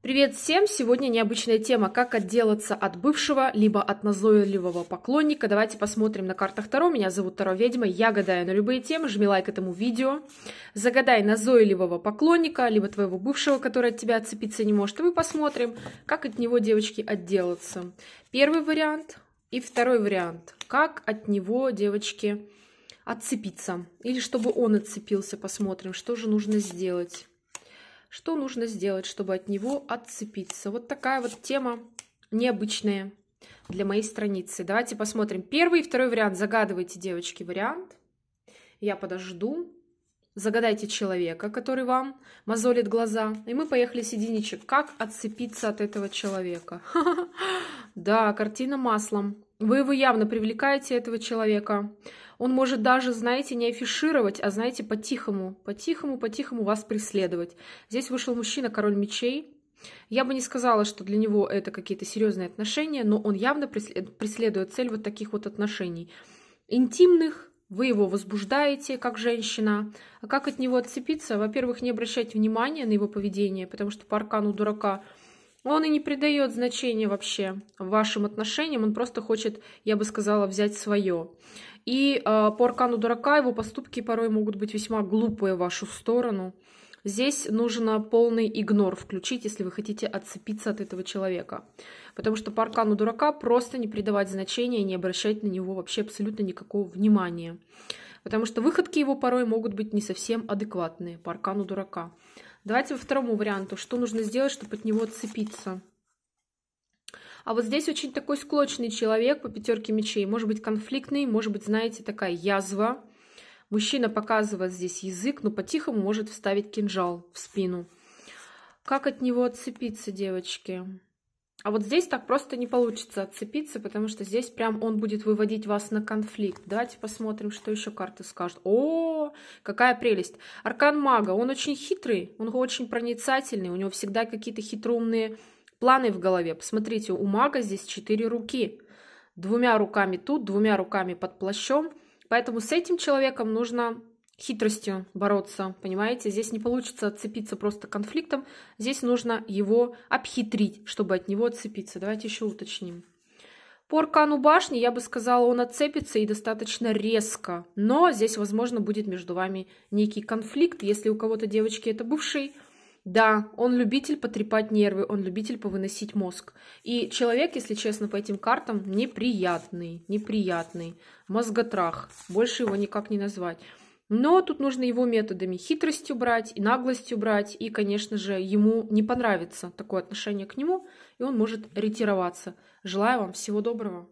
Привет всем! Сегодня необычная тема «Как отделаться от бывшего, либо от назойливого поклонника». Давайте посмотрим на картах Таро. Меня зовут Таро Ведьма, я гадаю на любые темы. Жми лайк этому видео. Загадай назойливого поклонника, либо твоего бывшего, который от тебя отцепиться не может. И мы посмотрим, как от него, девочки, отделаться. Первый вариант и второй вариант. Как от него, девочки, отцепиться. Или чтобы он отцепился, посмотрим, что же нужно сделать что нужно сделать, чтобы от него отцепиться. Вот такая вот тема необычная для моей страницы. Давайте посмотрим. Первый и второй вариант. Загадывайте, девочки, вариант. Я подожду. Загадайте человека, который вам мозолит глаза. И мы поехали с единичек. Как отцепиться от этого человека? Да, картина маслом. Вы его явно привлекаете, этого человека. Он может даже, знаете, не афишировать, а, знаете, по-тихому, по-тихому, по-тихому вас преследовать. Здесь вышел мужчина, король мечей. Я бы не сказала, что для него это какие-то серьезные отношения, но он явно преследует цель вот таких вот отношений. Интимных, вы его возбуждаете как женщина. А как от него отцепиться? Во-первых, не обращать внимания на его поведение, потому что по аркану дурака – он и не придает значения вообще вашим отношениям, он просто хочет, я бы сказала, взять свое. И э, по аркану дурака его поступки порой могут быть весьма глупые в вашу сторону. Здесь нужно полный игнор включить, если вы хотите отцепиться от этого человека. Потому что по аркану дурака просто не придавать значения, и не обращать на него вообще абсолютно никакого внимания. Потому что выходки его порой могут быть не совсем адекватные по аркану дурака. Давайте во второму варианту. Что нужно сделать, чтобы от него отцепиться? А вот здесь очень такой склочный человек по пятерке мечей. Может быть, конфликтный, может быть, знаете, такая язва. Мужчина показывает здесь язык, но по-тихому может вставить кинжал в спину. Как от него отцепиться, девочки? А вот здесь так просто не получится отцепиться, потому что здесь прям он будет выводить вас на конфликт. Давайте посмотрим, что еще карты скажут. О, какая прелесть! Аркан мага, он очень хитрый, он очень проницательный, у него всегда какие-то хитроумные планы в голове. Посмотрите, у мага здесь четыре руки. Двумя руками тут, двумя руками под плащом. Поэтому с этим человеком нужно хитростью бороться, понимаете? Здесь не получится отцепиться просто конфликтом, здесь нужно его обхитрить, чтобы от него отцепиться. Давайте еще уточним. По аркану башни, я бы сказала, он отцепится и достаточно резко. Но здесь, возможно, будет между вами некий конфликт. Если у кого-то девочки это бывший, да, он любитель потрепать нервы, он любитель повыносить мозг. И человек, если честно, по этим картам неприятный, неприятный, мозготрах. Больше его никак не назвать. Но тут нужно его методами хитростью брать и наглостью брать, и, конечно же, ему не понравится такое отношение к нему, и он может ретироваться. Желаю вам всего доброго.